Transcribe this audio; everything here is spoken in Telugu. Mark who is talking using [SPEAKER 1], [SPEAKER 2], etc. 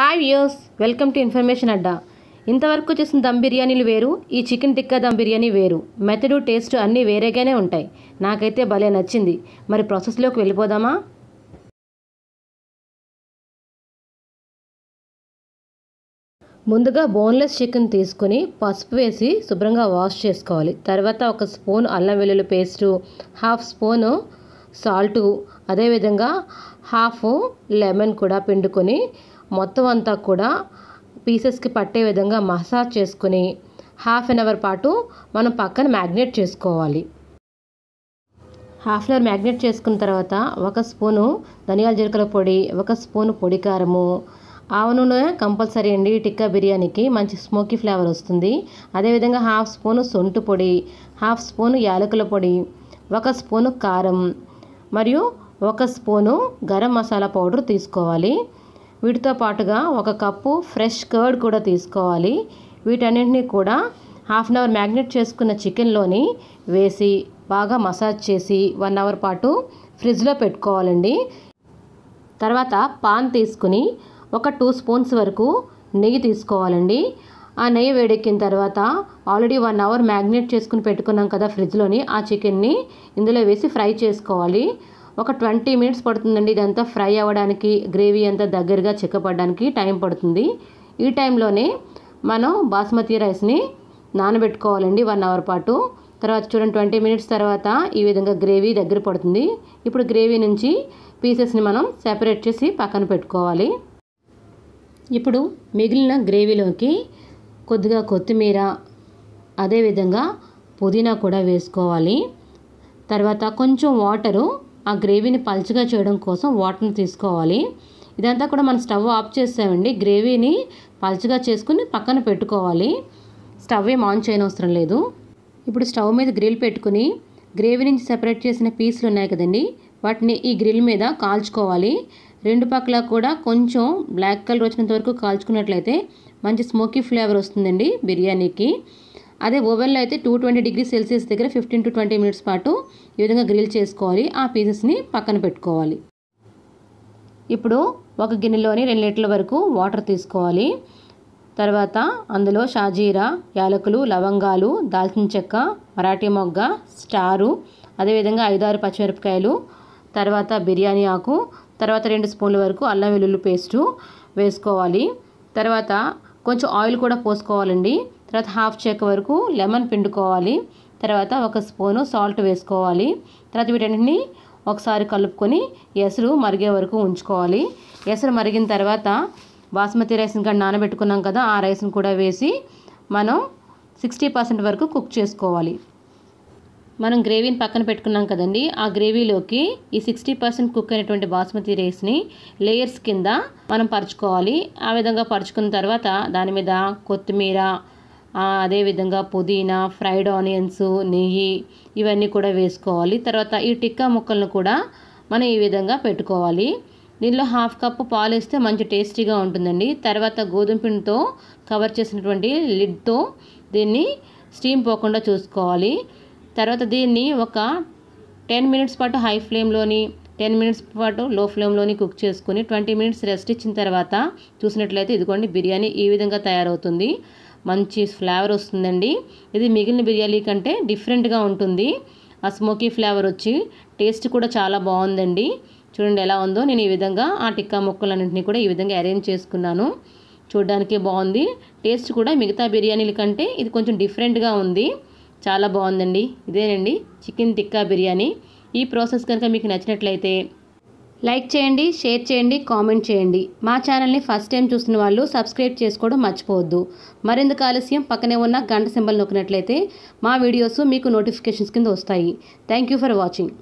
[SPEAKER 1] hi views welcome to information Adda ఇంతవరకు చేసిన దమ్ బిర్యానీలు వేరు ఈ చికెన్ టిక్కా దమ్ బిర్యానీ వేరు మెథడు టేస్ట్ అన్నీ వేరేగానే ఉంటాయి నాకైతే భలే నచ్చింది మరి ప్రాసెస్లోకి వెళ్ళిపోదామా ముందుగా బోన్లెస్ చికెన్ తీసుకుని పసుపు వేసి శుభ్రంగా వాష్ చేసుకోవాలి తర్వాత ఒక స్పూన్ అల్లం వెల్లుల్లి పేస్టు హాఫ్ స్పూను సాల్టు అదేవిధంగా హాఫ్ లెమన్ కూడా పిండుకొని మొత్తం అంతా కూడా పీసెస్కి పట్టే విధంగా మసాజ్ చేసుకుని హాఫ్ అన్ అవర్ పాటు మనం పక్కన మ్యాగ్నేట్ చేసుకోవాలి హాఫ్ అన్ అవర్ మ్యాగ్నేట్ చేసుకున్న తర్వాత ఒక స్పూను ధనియాల జీలకల పొడి ఒక స్పూను పొడి కారము ఆవ నూనె కంపల్సరీ అండి టిక్కా బిర్యానీకి మంచి స్మోకీ ఫ్లేవర్ వస్తుంది అదేవిధంగా హాఫ్ స్పూను సొంటు పొడి హాఫ్ స్పూను యాలకుల పొడి ఒక స్పూను కారం మరియు ఒక స్పూను గరం మసాలా పౌడర్ తీసుకోవాలి వీటితో పాటుగా ఒక కప్పు ఫ్రెష్ కర్డ్ కూడా తీసుకోవాలి వీటన్నింటినీ కూడా హాఫ్ అన్ అవర్ మ్యాగ్నెట్ చేసుకున్న చికెన్లోని వేసి బాగా మసాజ్ చేసి వన్ అవర్ పాటు ఫ్రిడ్జ్లో పెట్టుకోవాలండి తర్వాత పాన్ తీసుకుని ఒక టూ స్పూన్స్ వరకు నెయ్యి తీసుకోవాలండి ఆ నెయ్యి వేడెక్కిన తర్వాత ఆల్రెడీ వన్ అవర్ మ్యాగ్నేట్ చేసుకుని పెట్టుకున్నాం కదా ఫ్రిడ్జ్లోని ఆ చికెన్ని ఇందులో వేసి ఫ్రై చేసుకోవాలి ఒక ట్వంటీ మినిట్స్ పడుతుందండి ఇదంతా ఫ్రై అవ్వడానికి గ్రేవీ అంతా దగ్గరగా చిక్కపడడానికి టైం పడుతుంది ఈ టైంలోనే మనం బాస్మతి రైస్ని నానబెట్టుకోవాలండి వన్ అవర్ పాటు తర్వాత చూడండి ట్వంటీ మినిట్స్ తర్వాత ఈ విధంగా గ్రేవీ దగ్గర పడుతుంది ఇప్పుడు గ్రేవీ నుంచి పీసెస్ని మనం సెపరేట్ చేసి పక్కన పెట్టుకోవాలి ఇప్పుడు మిగిలిన గ్రేవీలోకి కొద్దిగా కొత్తిమీర అదేవిధంగా పుదీనా కూడా వేసుకోవాలి తర్వాత కొంచెం వాటరు ఆ గ్రేవీని పల్చగా చేయడం కోసం వాటర్ని తీసుకోవాలి ఇదంతా కూడా మనం స్టవ్ ఆఫ్ చేసామండి గ్రేవీని పల్చగా చేసుకుని పక్కన పెట్టుకోవాలి స్టవ్ ఏం ఆన్ చేయనవసరం లేదు ఇప్పుడు స్టవ్ మీద గ్రిల్ పెట్టుకుని గ్రేవీ నుంచి సెపరేట్ చేసిన పీసులు ఉన్నాయి కదండి వాటిని ఈ గ్రిల్ మీద కాల్చుకోవాలి రెండు పక్కల కూడా కొంచెం బ్లాక్ కలర్ వచ్చినంత వరకు కాల్చుకున్నట్లయితే మంచి స్మోకీ ఫ్లేవర్ వస్తుందండి బిర్యానీకి అదే ఓవెన్లో అయితే టూ ట్వంటీ డిగ్రీ సెల్సియస్ దగ్గర ఫిఫ్టీన్ టు ట్వంటీ మినిట్స్ పాటు ఈ విధంగా గ్రిల్ చేసుకోవాలి ఆ పీసెస్ని పక్కన పెట్టుకోవాలి ఇప్పుడు ఒక గిన్నెలోని రెండు లీటర్ల వరకు వాటర్ తీసుకోవాలి తర్వాత అందులో షాజీరా యాలకులు లవంగాలు దాల్చిన చెక్క మరాఠీ మొగ్గ స్టారు అదేవిధంగా ఐదారు పచ్చిమిరపకాయలు తర్వాత బిర్యానీ ఆకు తర్వాత రెండు స్పూన్ల వరకు అల్లం వెల్లుల్లి పేస్టు వేసుకోవాలి తర్వాత కొంచెం ఆయిల్ కూడా పోసుకోవాలండి తర్వాత హాఫ్ చెక్క వరకు లెమన్ పిండుకోవాలి తర్వాత ఒక స్పూను సాల్ట్ వేసుకోవాలి తర్వాత వీటన్నిటిని ఒకసారి కలుపుకొని ఎసరు మరిగే వరకు ఉంచుకోవాలి ఎసరు మరిగిన తర్వాత బాస్మతి రైస్ని కానీ నానబెట్టుకున్నాం కదా ఆ రైస్ని కూడా వేసి మనం సిక్స్టీ పర్సెంట్ వరకు కుక్ చేసుకోవాలి మనం గ్రేవీని పక్కన పెట్టుకున్నాం కదండి ఆ గ్రేవీలోకి ఈ సిక్స్టీ పర్సెంట్ కుక్ అయినటువంటి బాస్మతి రైస్ని లేయర్స్ కింద మనం పరుచుకోవాలి ఆ విధంగా పరుచుకున్న తర్వాత దాని మీద కొత్తిమీర అదేవిధంగా పుదీనా ఫ్రైడ్ ఆనియన్స్ నెయ్యి ఇవన్నీ కూడా వేసుకోవాలి తర్వాత ఈ టిక్కా ముక్కలను కూడా మనం ఈ విధంగా పెట్టుకోవాలి దీనిలో హాఫ్ కప్ పాలు వేస్తే మంచి టేస్టీగా ఉంటుందండి తర్వాత గోధుమ పిండితో కవర్ చేసినటువంటి లిడ్తో దీన్ని స్టీమ్ పోకుండా చూసుకోవాలి తర్వాత దీన్ని ఒక టెన్ మినిట్స్ పాటు హై ఫ్లేమ్లోని టెన్ మినిట్స్ పాటు లో ఫ్లేమ్లోని కుక్ చేసుకుని ట్వంటీ మినిట్స్ రెస్ట్ ఇచ్చిన తర్వాత చూసినట్లయితే ఇదిగోండి బిర్యానీ ఈ విధంగా తయారవుతుంది మంచి ఫ్లేవర్ వస్తుందండి ఇది మిగిలిన బిర్యానీ కంటే డిఫరెంట్గా ఉంటుంది ఆ స్మోకీ ఫ్లేవర్ వచ్చి టేస్ట్ కూడా చాలా బాగుందండి చూడండి ఎలా ఉందో నేను ఈ విధంగా ఆ టిక్కా ముక్కలన్నింటినీ కూడా ఈ విధంగా అరేంజ్ చేసుకున్నాను చూడడానికి బాగుంది టేస్ట్ కూడా మిగతా బిర్యానీల కంటే ఇది కొంచెం డిఫరెంట్గా ఉంది చాలా బాగుందండి ఇదేనండి చికెన్ టిక్కా బిర్యానీ ఈ ప్రాసెస్ కనుక మీకు నచ్చినట్లయితే లైక్ చేయండి షేర్ చేయండి కామెంట్ చేయండి మా ఛానల్ని ఫస్ట్ టైం చూసిన వాళ్ళు సబ్స్క్రైబ్ చేసుకోవడం మర్చిపోవద్దు మరెందుకు ఆలస్యం పక్కనే ఉన్న గంట సింబల్ నొక్కినట్లయితే మా వీడియోస్ మీకు నోటిఫికేషన్స్ కింద వస్తాయి థ్యాంక్ ఫర్ వాచింగ్